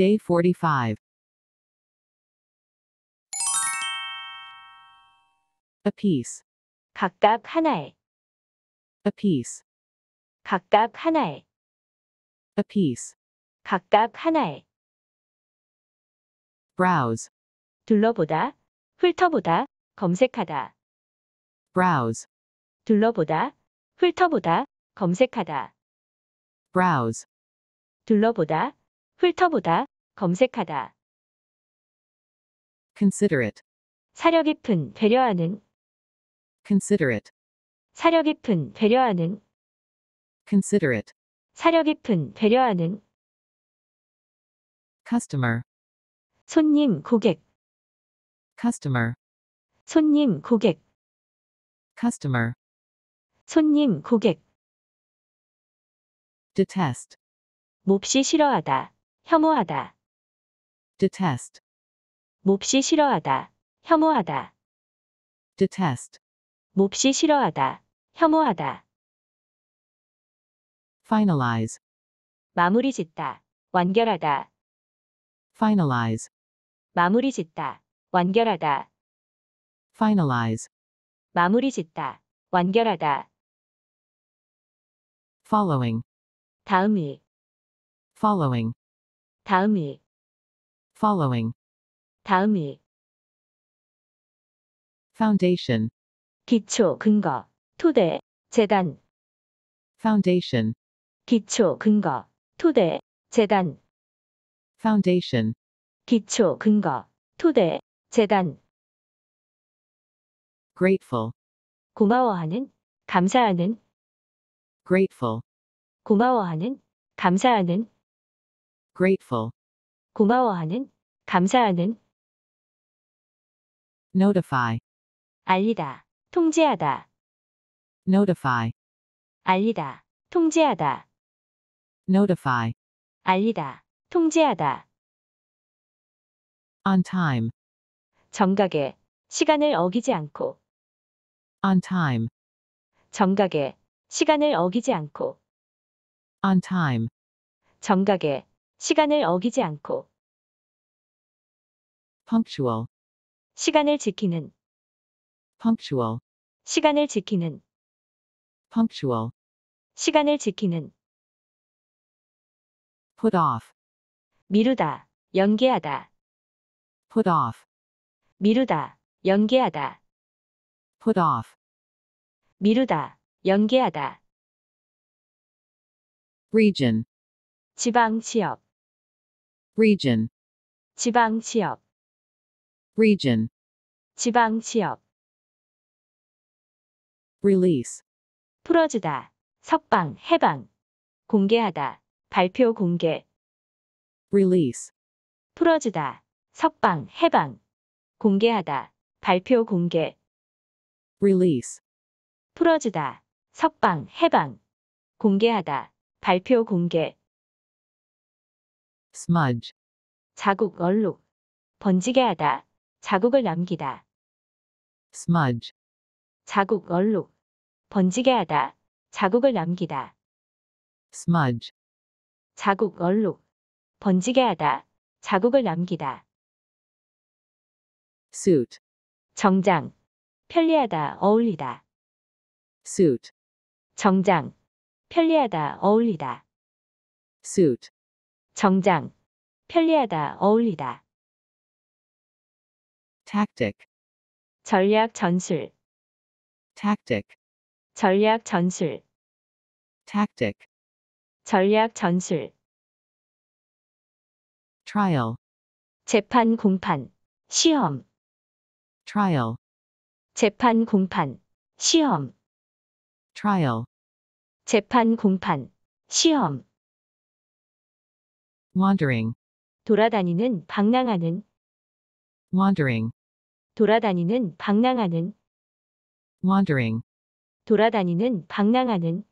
Day 45. A piece. 각각 하나에. A piece. 각각 하나에. A piece. 각각 하나에. Browse. 둘러보다, 훑어보다, 검색하다. Browse. 둘러보다, 훑어보다, 검색하다. Browse. 둘러보다, 훑어보다, 검색하다. considerate, 사려 깊은 배려하는 considerate, 사려 깊은 배려하는 considerate, 사려 깊은 배려하는 customer, 손님 고객 customer, 손님 고객 customer, 손님 고객 detest, 몹시 싫어하다 혐오하다 detest, 몹시 싫어하다, 혐오하다, detest, 몹시 싫어하다, 혐오하다, finalize, 마무리 짓다, 완결하다, finalize, 마무리 짓다, 완결하다, finalize, 마무리 짓다, 완결하다, following, 다음 이 following, 다음 이 following 다음 일 foundation 기초 근거 토대 재단 foundation 기초 근거 토대 재단 foundation 기초 근거 토대 재단 grateful 고마워하는 감사하는 grateful 고마워하는 감사하는 grateful 고마워하는, 감사하는. notify 알리다, 통제하다 notify 알리다, 통제하다 notify 알리다, 통제하다 on time 정각에 시간을 어기지 않고 on time 정각에 시간을 어기지 않고 on time 정각에 시간을 어기지 않고 punctual 시간을 지키는 punctual 시간을 지키는 punctual 시간을 지키는 put off 미루다 연기하다 put off 미루다 연기하다 put off 미루다 연기하다 region 지방 지역 region 지방 지역 region 지방 지역 release 풀어주다 석방 해방 공개하다 발표 공개 release 풀어주다 석방 해방 공개하다 발표 공개 release 풀어주다 석방 해방 공개하다 발표 공개 smudge 자국 얼룩 번지게 하다 자국을 남기다. smudge, 자국, 얼룩. 번지게 하다. 자국을 남기다. smudge, 자국, 얼룩. 번지게 하다. 자국을 남기다. suit, 정장. 편리하다. 어울리다. suit, 정장. 편리하다. 어울리다. suit, 정장. 편리하다. 어울리다. tactic 전략 전술 tactic 전략 전술 tactic 전략 전술 trial 재판 공판 시험 trial 재판 공판 시험 trial 재판 공판 시험 wandering 돌아다니는 방랑하는 wandering 돌아다니는 방랑하는 wandering 돌아다니는 방랑하는